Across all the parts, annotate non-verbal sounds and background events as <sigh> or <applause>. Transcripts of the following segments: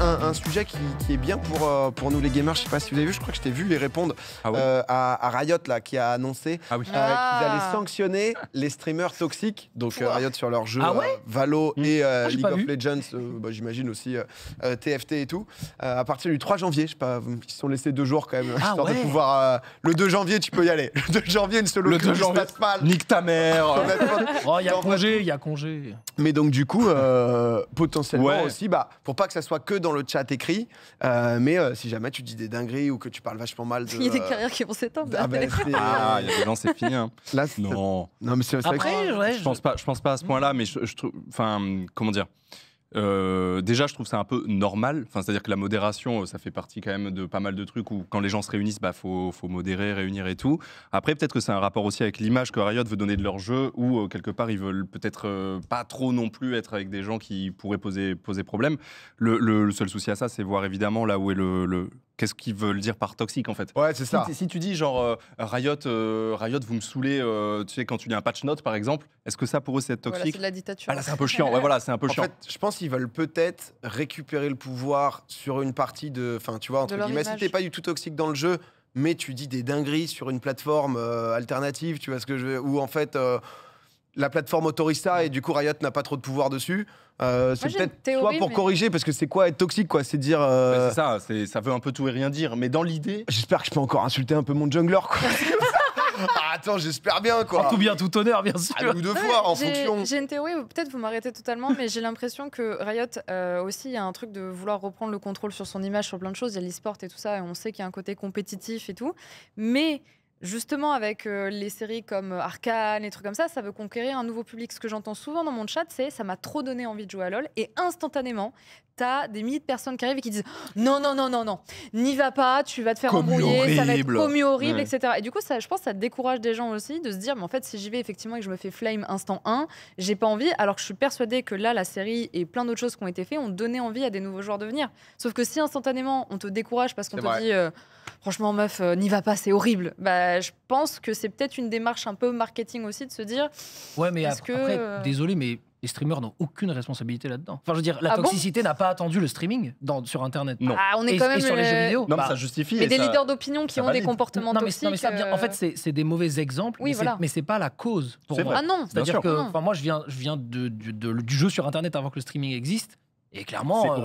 un, sujet qui, est bien pour, euh, pour nous les gamers. Je sais pas si vous avez vu, je crois que je t'ai vu les répondre ah euh, à, Riot là, qui a annoncé ah euh, qu'ils ah. allaient sanctionner les streamers toxiques, donc Riot sur leur jeu Valor Valo hmm. et League of Legends, bah, j'imagine aussi TFT et tout, à partir du 3 janvier. Je sais pas, ils se sont laissés deux jours quand même, histoire pouvoir. le 2 janvier, tu peux y aller. <laughs> Le 2 janvier, une solo le Nique ta mère. <laughs> <laughs> Oh, il y a congé, il y a congé. Mais donc du coup, potentiellement aussi, bah, pour pas que ça soit que dans le chat écrit. Euh, mais euh, si jamais tu dis des dingueries ou que tu parles vachement mal Il y a des euh, carrières qui vont s'éteindre. Ah, bah, ah, il y a des gens, c'est fini. Hein. <laughs> Là, non. non, mais c'est Après, je... pense pas, je pense pas à ce point-là, mais je, je trouve, enfin, comment dire. Euh, déjà, je trouve ça un peu normal. Enfin, c'est-à-dire que la modération, euh, ça fait partie quand même de pas mal de trucs où quand les gens se réunissent, bah faut, modérer, réunir et tout. Après, peut-être que c'est un rapport aussi avec l'image que Riot veut donner de leur jeu, où euh, quelque part ils veulent peut-être pas trop non plus être avec des gens qui pourraient poser, poser problème. Le, seul souci à ça, c'est voir évidemment là où est le qu'est-ce qu'ils veulent dire par toxique en fait. Ouais, c'est ça. Si, tu dis genre euh, euh, Riot, vous me saoulez, euh, tu sais, quand tu dis un patch note par exemple, est-ce que ça pour eux c'est toxique C'est la dictature. Ah, c'est un peu chiant. Ouais, voilà, c'est un peu en chiant. Fait, je pense qu'ils veulent peut-être récupérer le pouvoir sur une partie de. Enfin, tu vois, entre guillemets, si t'es pas du tout toxique dans le jeu, mais tu dis des dingueries sur une plateforme alternative, tu vois ce que je veux. Ou en fait la plateforme autorise ça et du coup Riot n'a pas trop de pouvoir dessus. Euh, c'est peut-être soit pour corriger, parce que c'est quoi être toxique, quoi C'est dire. Euh, c'est ça, ça veut un peu tout et rien dire, mais dans l'idée. J'espère que je peux encore insulter un peu mon jungler, quoi. <laughs> Ah, attends, j'espère bien, quoi. Tout bien, tout honneur, bien sûr. À deux fois, en fonction. J'ai une théorie, peut-être vous m'arrêtez totalement, mais j'ai l'impression que Riot euh, aussi, a un truc de vouloir reprendre le contrôle sur son image, sur plein de choses. Il y a l'e-sport et tout ça, on sait qu'il y a un côté compétitif et tout. Mais Justement, avec euh, les séries comme euh, Arcane, et trucs comme ça, ça veut conquérir un nouveau public. Ce que j'entends souvent dans mon chat, c'est ça m'a trop donné envie de jouer à LoL. Et instantanément, t'as des milliers de personnes qui arrivent et qui disent non, non, non, non, non, n'y va pas, tu vas te faire embrouiller, ça va être au mieux horrible, etc. Et du coup, ça, je pense que ça décourage des gens aussi de se dire, mais en fait, si j'y vais effectivement et que je me fais flame instant 1, j'ai pas envie, alors que je suis persuadée que là, la série et plein d'autres choses qui ont été faites ont donné envie à des nouveaux joueurs de venir. Sauf que si instantanément, on te décourage parce qu'on te dit, euh, franchement, meuf, n'y va pas, c'est horrible, bah, bah, je pense que c'est peut-être une démarche un peu marketing aussi de se dire. Ouais, mais après, euh, désolé, mais les streamers n'ont aucune responsabilité là-dedans. Enfin, je veux dire, la ah toxicité n'a pas attendu le streaming dans, sur Internet. Non. Ah, on est quand et, même. sur les jeux euh, vidéo. Non, mais bah, ça justifie. et des leaders d'opinion qui ont des comportements toxiques. en fait, c'est des mauvais exemples, mais ce c'est pas la cause pour Ah non. C'est-à-dire que enfin, moi, je viens, je viens de, du, du jeu sur Internet avant que le streaming existe, et clairement.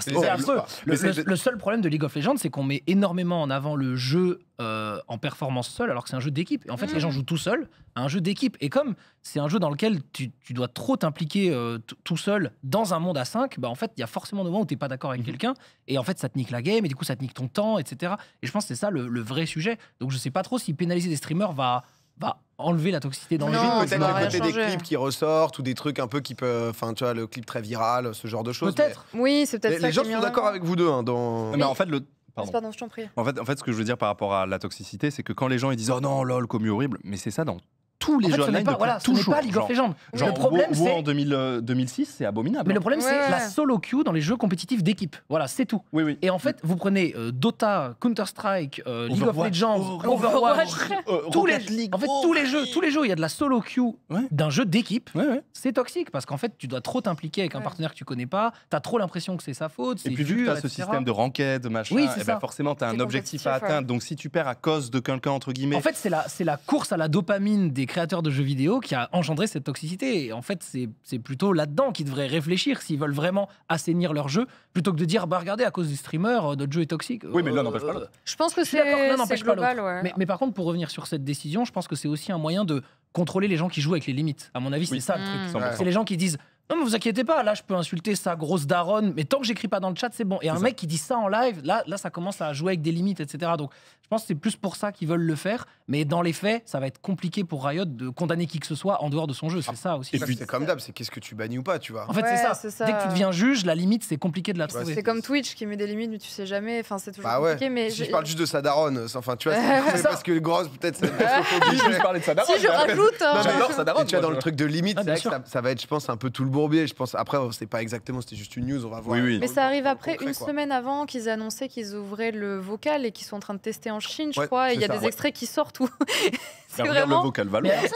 C'est Le, seul problème de League of Legends, c'est qu'on met énormément en avant le jeu euh, en performance seul, alors que c'est un jeu d'équipe. Et en fait, les gens mm. jouent tout seul à un jeu d'équipe. Et comme c'est un jeu dans lequel tu, dois trop t'impliquer euh, tout seul dans un monde à 5, bah en fait, il y a forcément des moments où tu n'es pas d'accord avec mm-hmm. quelqu'un. Et en fait, ça te nique la game, et du coup, ça te nique ton temps, etc. Et je pense que c'est ça le, vrai sujet. Donc, je ne sais pas trop si pénaliser des streamers va va enlever la toxicité dans le jeu. Peut-être côté des clips qui ressortent ou des trucs un peu qui peuvent. Enfin, tu vois, le clip très viral, ce genre de choses. Peut-être. Oui, c'est peut-être ça. Les gens sont d'accord avec vous deux. Hein, dans... Mais, en fait, le. Pardon. en, fait, en fait, ce que je veux dire par rapport à la toxicité, c'est que quand les gens ils disent oh non, lol, commu horrible, mais c'est ça dans tous les jeux online pas, ce toujours. pas League of Legends. le problème c'est en 2006, euh, c'est abominable. Mais le hein. problème c'est la solo queue dans les jeux compétitifs d'équipe. Voilà, c'est tout. Et en fait, vous prenez euh, Dota, Counter Strike, euh, League of Legends, Overwatch, <laughs> tous les en fait tous les jeux, tous les jeux, il y a de la solo queue d'un jeu d'équipe. c'est toxique parce qu'en fait, tu dois trop t'impliquer avec un partenaire que tu connais pas, tu as trop l'impression que c'est sa faute, Et puis vu que tu ce système de ranked, machin, et eh ben, forcément tu as un objectif à atteindre. Donc si tu perds à cause de quelqu'un entre guillemets. En fait, c'est la course à la dopamine des créateur de jeux vidéo qui a engendré cette toxicité. Et en fait, c'est plutôt là-dedans qu'ils devraient réfléchir s'ils veulent vraiment assainir leur jeu, plutôt que de dire, bah regardez, à cause du streamer, euh, notre jeu est toxique. Oui, mais là euh, n'empêche pas l'autre. Je pense que c'est global. Ouais. Mais, mais, par contre, pour revenir sur cette décision, je pense que c'est aussi un moyen de contrôler les gens qui jouent avec les limites. À mon avis, c'est ça le truc. Mmh. C'est les gens qui disent non, mais vous inquiétez pas, là, je peux insulter sa grosse daronne, mais tant que j'écris pas dans le chat, c'est bon. Et un mec qui dit ça en live, là, là, ça commence à jouer avec des limites, etc. Donc, je pense que c'est plus pour ça qu'ils veulent le faire, mais dans les faits, ça va être compliqué pour Riot de condamner qui que ce soit en dehors de son jeu, c'est ah, ça aussi. Et puis, c'est comme d'hab, c'est qu'est-ce que tu bannis ou pas, tu vois. En fait, c'est ça. Dès que tu deviens juge, la limite, c'est compliqué de la trouver. C'est comme Twitch qui met des limites, mais tu sais jamais, enfin, c'est toujours bah compliqué. Mais si je parle juste de sa daronne, enfin, tu vois, <laughs> c'est parce que grosse, peut-être, <laughs> je de sa daronne. Si je rajoute, hein. j'adore sa daronne. Tu vois, dans le truc de limite, ah, ça va être, je pense, un peu tout le Bourbier, je pense. Après, c'est pas exactement, c'était juste une news, on va voir. Mais ça arrive après, une semaine avant, qu'ils annonçaient qu'ils ouvraient le vocal et qu'ils sont en train de tester en Chine, je crois. Il y a des extraits qui sortent où. <laughs> c'est vraiment. Le vocal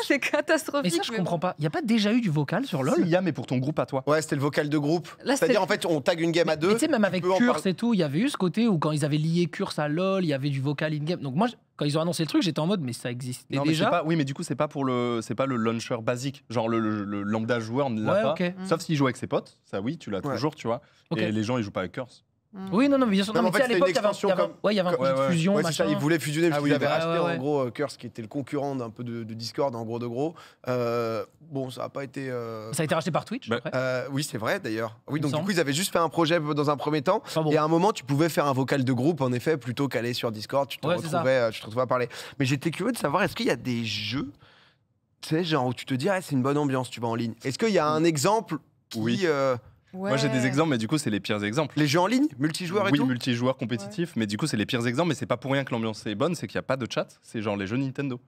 C'est catastrophique. Mais ça, je comprends pas. Il n'y a pas déjà eu du vocal sur LoL Il y a, mais pour ton groupe à toi. Ouais, c'était le vocal de groupe. C'est-à-dire, en fait, on tag une game à deux. Tu sais, même avec Curse et tout, il y avait eu ce côté où quand ils avaient lié Curse à LoL, il y avait du vocal in-game. Donc moi, quand ils ont annoncé le truc, j'étais en mode, mais ça existe. déjà. Pas, oui, mais du coup, c'est pas pour le, c'est pas le launcher basique. Genre le, le, lambda joueur ne l'a pas. Mm. Sauf s'il joue avec ses potes. Ça, oui, tu l'as toujours, tu vois. Et les gens, ils jouent pas avec Curse. Mmh. Oui, non, non, mais bien sûr. à l'époque, il y avait, fusion. ils voulaient fusionner parce ah avaient racheté en gros Curse, euh, qui était le concurrent d'un peu de, Discord, en gros de gros. Euh, bon, ça n'a pas été. Euh, ça a été racheté par Twitch bah, Oui, c'est vrai d'ailleurs. Oui, donc du coup, ils avaient juste fait un projet dans un premier temps. Et à un moment, tu pouvais faire un vocal de groupe, en effet, plutôt qu'aller sur Discord. Tu te, retrouvais, tu te à parler. Mais j'étais curieux de savoir, est-ce qu'il y a des jeux, tu sais, genre où tu te dis, ah, c'est une bonne ambiance, tu vas en ligne. Est-ce qu'il y a un exemple qui. Oui. Moi, j'ai des exemples, mais du coup, c'est les pires exemples. Les jeux en ligne, multijoueurs et oui, tout Oui, multijoueurs compétitifs, mais du coup, c'est les pires exemples. Mais c'est pas pour rien que l'ambiance est bonne, c'est qu'il n'y a pas de chat, c'est genre les jeux Nintendo.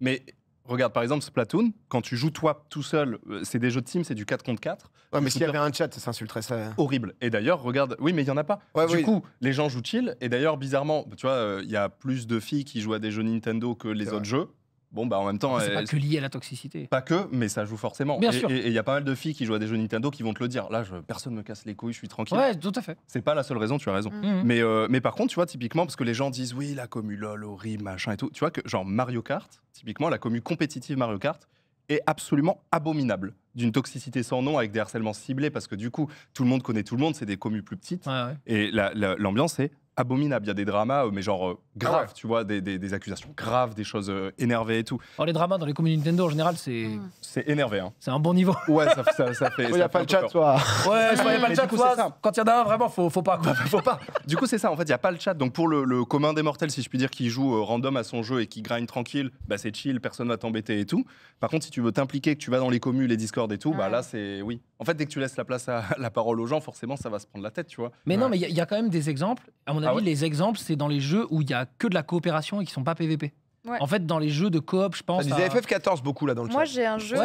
Mais regarde, par exemple, Splatoon, quand tu joues toi tout seul, euh, c'est des jeux de team, c'est du 4 contre 4. Ouais, mais s'il y avait un chat, ça s'insulterait ça. Horrible. Et d'ailleurs, regarde, oui, mais il n'y en a pas. du coup, les gens jouent chill, et d'ailleurs, bizarrement, tu vois, euh, il y a plus de filles qui jouent à des jeux Nintendo que les autres jeux Bon, bah en même temps. C'est pas que lié à la toxicité. Pas que, mais ça joue forcément. Bien sûr. Et il y a pas mal de filles qui jouent à des jeux Nintendo qui vont te le dire. Là, personne me casse les couilles, je suis tranquille. Ouais, tout à fait. C'est pas la seule raison, tu as raison. Mm-hmm. Mais, euh, mais par contre, tu vois, typiquement, parce que les gens disent oui, la commu LOL, horrible, machin et tout. Tu vois que, genre, Mario Kart, typiquement, la commu compétitive Mario Kart est absolument abominable. D'une toxicité sans nom avec des harcèlements ciblés, parce que du coup, tout le monde connaît tout le monde, c'est des communes plus petites. Et l'ambiance est abominable Il y a des dramas, euh, mais genre euh, ah grave, tu vois, des, des, accusations graves, des choses euh, énervées et tout. Alors, les dramas dans les communes Nintendo, en général, c'est. Hmm. C'est énervé, hein. C'est un bon niveau. <laughs> Ouais, ça, ça, fait. Il oh, n'y a <laughs> pas le chat, toi. Ouais, il n'y a pas le chat, Quand il y en a un, vraiment, faut, faut pas. Quoi. <laughs> faut pas. Du coup, c'est ça, en fait, il n'y a pas le chat. Donc, pour le, commun des mortels, si je puis dire, qui joue random à son jeu et qui grind tranquille, bah, c'est chill, personne va t'embêter et tout. Par contre, si tu veux t'impliquer, que tu vas dans les communes, les discords et tout, bah là, c'est. Oui. En fait, dès que tu laisses la place à la parole aux gens, forcément, ça va se prendre la tête, tu vois. Mais non, mais il y, a quand même des exemples, ah les exemples, c'est dans les jeux où il y a que de la coopération et qui sont pas PVP. En fait, dans les jeux de coop, je pense. Ça disait FF14 beaucoup là dans le chat. Moi, j'ai un jeu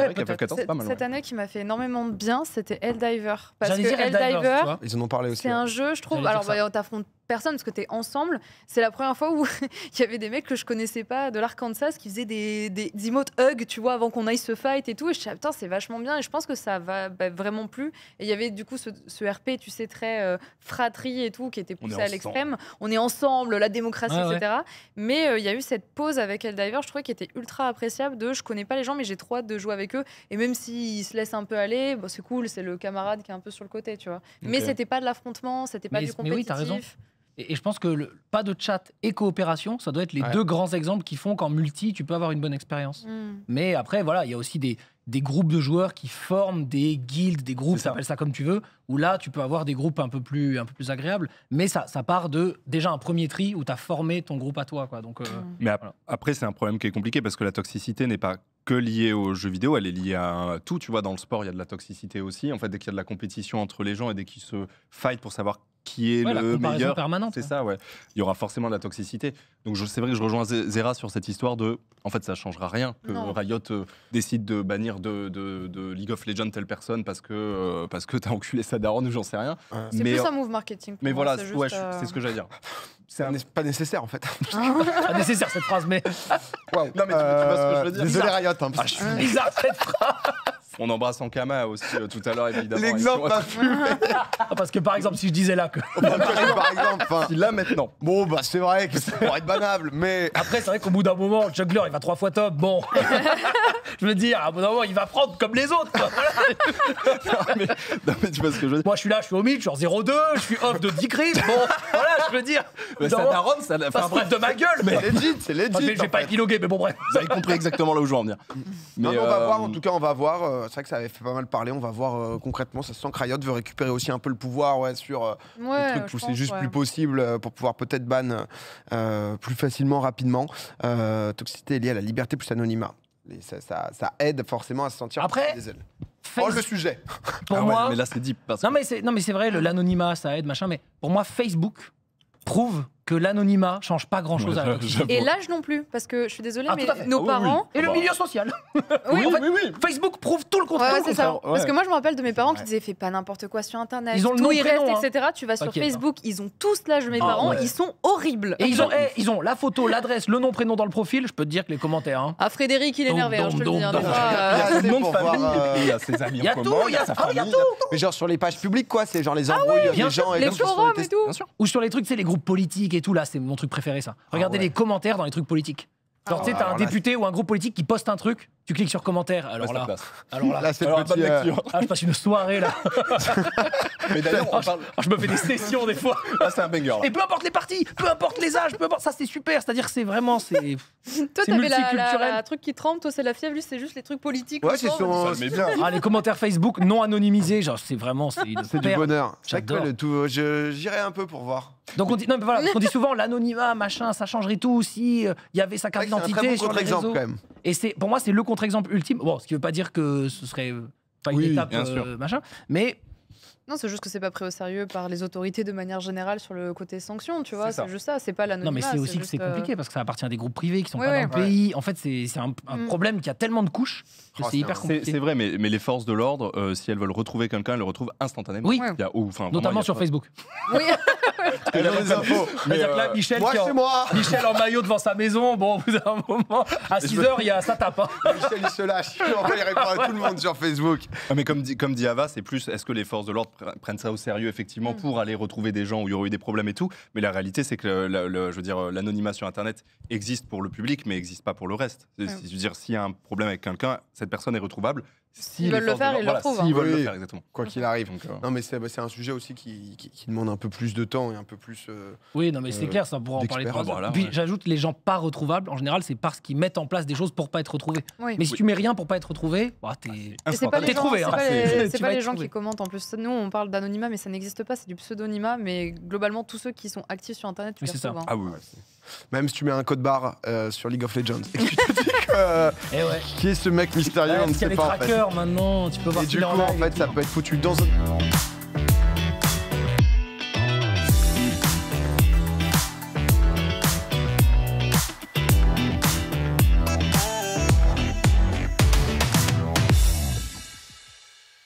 cette année qui m'a fait énormément de bien, c'était Helldiver. Parce que Helldiver, ils en ont parlé aussi. C'est un jeu, je trouve. Alors, bah, t'affrontes personne parce que tu es ensemble. C'est la première fois où <laughs> il y avait des mecs que je connaissais pas de l'Arkansas qui faisaient des, des, des emotes hug, tu vois, avant qu'on aille se fight et tout. Et je me c'est vachement bien. Et je pense que ça va bah, vraiment plus, Et il y avait du coup ce, RP, tu sais, très euh, fratrie et tout, qui était poussé à l'extrême. On est ensemble, la démocratie, etc. Mais euh, il y a eu cette pause avec Eldiver, je trouvais, qui était ultra appréciable de je connais pas les gens, mais j'ai trop hâte de jouer avec eux. Et même s'ils se laissent un peu aller, c'est cool, c'est le camarade qui est un peu sur le côté, tu vois. Mais c'était pas de l'affrontement, c'était pas du compétitif. Et, je pense que le, pas de chat et coopération, ça doit être les deux grands exemples qui font qu'en multi, tu peux avoir une bonne expérience. Mm. Mais après, voilà, il y a aussi des, des, groupes de joueurs qui forment des guildes, des groupes, ça. ça comme tu veux, où là, tu peux avoir des groupes un peu plus, un peu plus agréables. Mais ça, ça part de déjà un premier tri où tu as formé ton groupe à toi. Quoi. Donc, euh, mm. Mais après, c'est un problème qui est compliqué parce que la toxicité n'est pas que liée aux jeux vidéo, elle est liée à tout. Tu vois, dans le sport, il y a de la toxicité aussi. En fait, dès qu'il y a de la compétition entre les gens et dès qu'ils se fight pour savoir qui est le meilleur. C'est ça, ouais. Il y aura forcément de la toxicité. Donc c'est vrai que je rejoins Zera sur cette histoire de. En fait, ça changera rien que Riot euh, décide de bannir de, de, League of Legends telle personne parce que euh, parce que t'as enculé sa daronne ou j'en sais rien. C'est plus euh, un move marketing. mais voilà, c'est ce que j'allais dire. C'est pas nécessaire en fait. <laughs> pas nécessaire cette phrase, mais. Non mais tu, vois ce que je veux dire. Désolé Riot. Hein, ah, je suis bizarre cette phrase. On embrasse en Ankama aussi euh, tout à l'heure, évidemment. L'exemple m'a fumé ah, parce que par exemple, si je disais là que. Par exemple, enfin, Là maintenant. bon, bah c'est vrai que ça pourrait être banable, mais Après, c'est vrai qu'au bout d'un moment, Juggler, il va trois fois top. Bon. <laughs> je veux dire, à un moment, il va prendre comme les autres. quoi. non, mais tu vois ce que je veux dire. Moi, je suis là, je suis au mid, genre suis en 0-2, je suis off de 10 crimes. Bon, voilà, je veux dire. Mais ça D'abord, ça. fait enfin, bref de ma gueule. Mais C'est legit, c'est legit. mais je vais pas mais bon, bref. Vous avez compris exactement là où je veux en venir. Mais, on va voir, euh, en tout cas, on va voir. Euh, c'est vrai que ça avait fait pas mal parler. On va voir euh, concrètement. Ça se sent que Riot veut récupérer aussi un peu le pouvoir ouais, sur euh, ouais, les trucs où c'est juste plus possible euh, pour pouvoir peut-être ban plus facilement, rapidement. toxicité liée à la liberté plus anonymat. Et ça, aide forcément à se sentir Après, plus oh, le sujet. <laughs> Pour ah moi, mais là c'est deep. non, non mais c'est vrai, l'anonymat ça aide machin. Mais pour moi, Facebook prouve que l'anonymat change pas grand chose à Et l'âge non plus, parce que je suis désolée, ah, mais nos ah parents. Et le ah bah. milieu social Facebook prouve tout le contraire. ça. Parce que moi, je me rappelle de mes parents qui disaient fais pas n'importe quoi sur Internet. Ils ont le tout, prénom, hein. etc. Tu vas sur hein. Facebook, ils ont tous l'âge de mes bah parents, ils sont horribles. Et ils ont, <laughs> eh, ils ont la photo, l'adresse, le nom, prénom dans le profil. Je peux te dire que les commentaires. Hein. Ah, Frédéric, il est énervé, hein, je te le dis. Il y a ses amis il y a sa Mais genre sur les pages publiques, quoi. C'est genre les embrouilles, les gens et tout. Ou sur les trucs, c'est les groupes politiques et tout, là, c'est mon truc préféré, ça. Ah Regardez les commentaires dans les trucs politiques. Genre, ah tu sais, t'as un député ou un groupe politique qui poste un truc tu cliques sur commentaire. Alors là, alors là, c'est euh, ah, je passe une soirée là. <laughs> Ah, ah, je, me fais des sessions des fois. c'est un banger. Et peu importe les parties, peu importe les âges, peu importe ça, c'est super. C'est-à-dire, c'est vraiment, c'est. <laughs> toi, t'avais la, la, truc qui tremble Toi, c'est la fièvre. Lui, c'est juste les trucs politiques. les commentaires Facebook non anonymisés, genre, c'est vraiment, c'est. <laughs> du bonheur. Tout. J'irai un peu pour voir. Donc on dit, on dit souvent l'anonymat, machin, ça changerait tout. Si euh, il y avait sa carte d'identité Et c'est, pour moi, c'est le exemple ultime, bon, ce qui ne veut pas dire que ce serait euh, pas une étape, euh, machin, mais non, c'est juste que c'est pas pris au sérieux par les autorités de manière générale sur le côté sanctions tu vois. C'est juste ça, c'est pas la Non, mais c'est aussi que c'est euh, compliqué parce que ça appartient à des groupes privés qui sont pas dans le pays. En fait, c'est un, mm. problème qui a tellement de couches oh, c'est C'est vrai, mais, les forces de l'ordre, si elles veulent retrouver quelqu'un, elles le retrouvent instantanément. Oui, notamment sur Facebook. Oui. <laughs> cest <laughs> infos. Mais là, euh, euh, Michel, maillot devant sa maison, bon, vous avez un moment, à 6h, il y a ça tape. Hein. <laughs> Michel, il se lâche. il répond à tout le monde sur Facebook. Ah, mais comme dit, comme dit Ava, c'est plus est-ce que les forces de l'ordre prennent ça au sérieux, effectivement, mm. pour aller retrouver des gens où il y aurait eu des problèmes et tout. Mais la réalité, c'est que je veux dire, l'anonymat sur Internet existe pour le public, mais n'existe pas pour le reste. cest Je dire, s'il y a un problème avec quelqu'un, cette personne est retrouvable. S'ils veulent le faire, ils le trouvent. Hein. veulent le faire, exactement. Quoi qu'il arrive. Euh. Non, mais bah, c'est un sujet aussi qui, demande un peu plus de temps et un peu plus. Euh, oui, non, mais c'est euh, clair, ça, pourra en parler plus Puis j'ajoute, les gens pas retrouvables, en général, c'est parce qu'ils mettent en place des choses pour pas être retrouvés. Mais si tu mets rien pour pas être retrouvé, bah, t'es trouvé. Ah, c'est hein. pas les, hein. pas les gens qui commentent en plus. Nous, on parle d'anonymat, mais ça n'existe pas, c'est du pseudonymat. Mais globalement, tous ceux qui sont actifs sur Internet, tu les souvent. Hein. Ah oui, même si tu mets un code barre euh, sur League of Legends et que tu te dis que, euh, eh ouais. qui est ce mec mystérieux, on ne sait pas y a des les maintenant, tu peux voir Et du coup, en fait, ça peut être foutu dans un.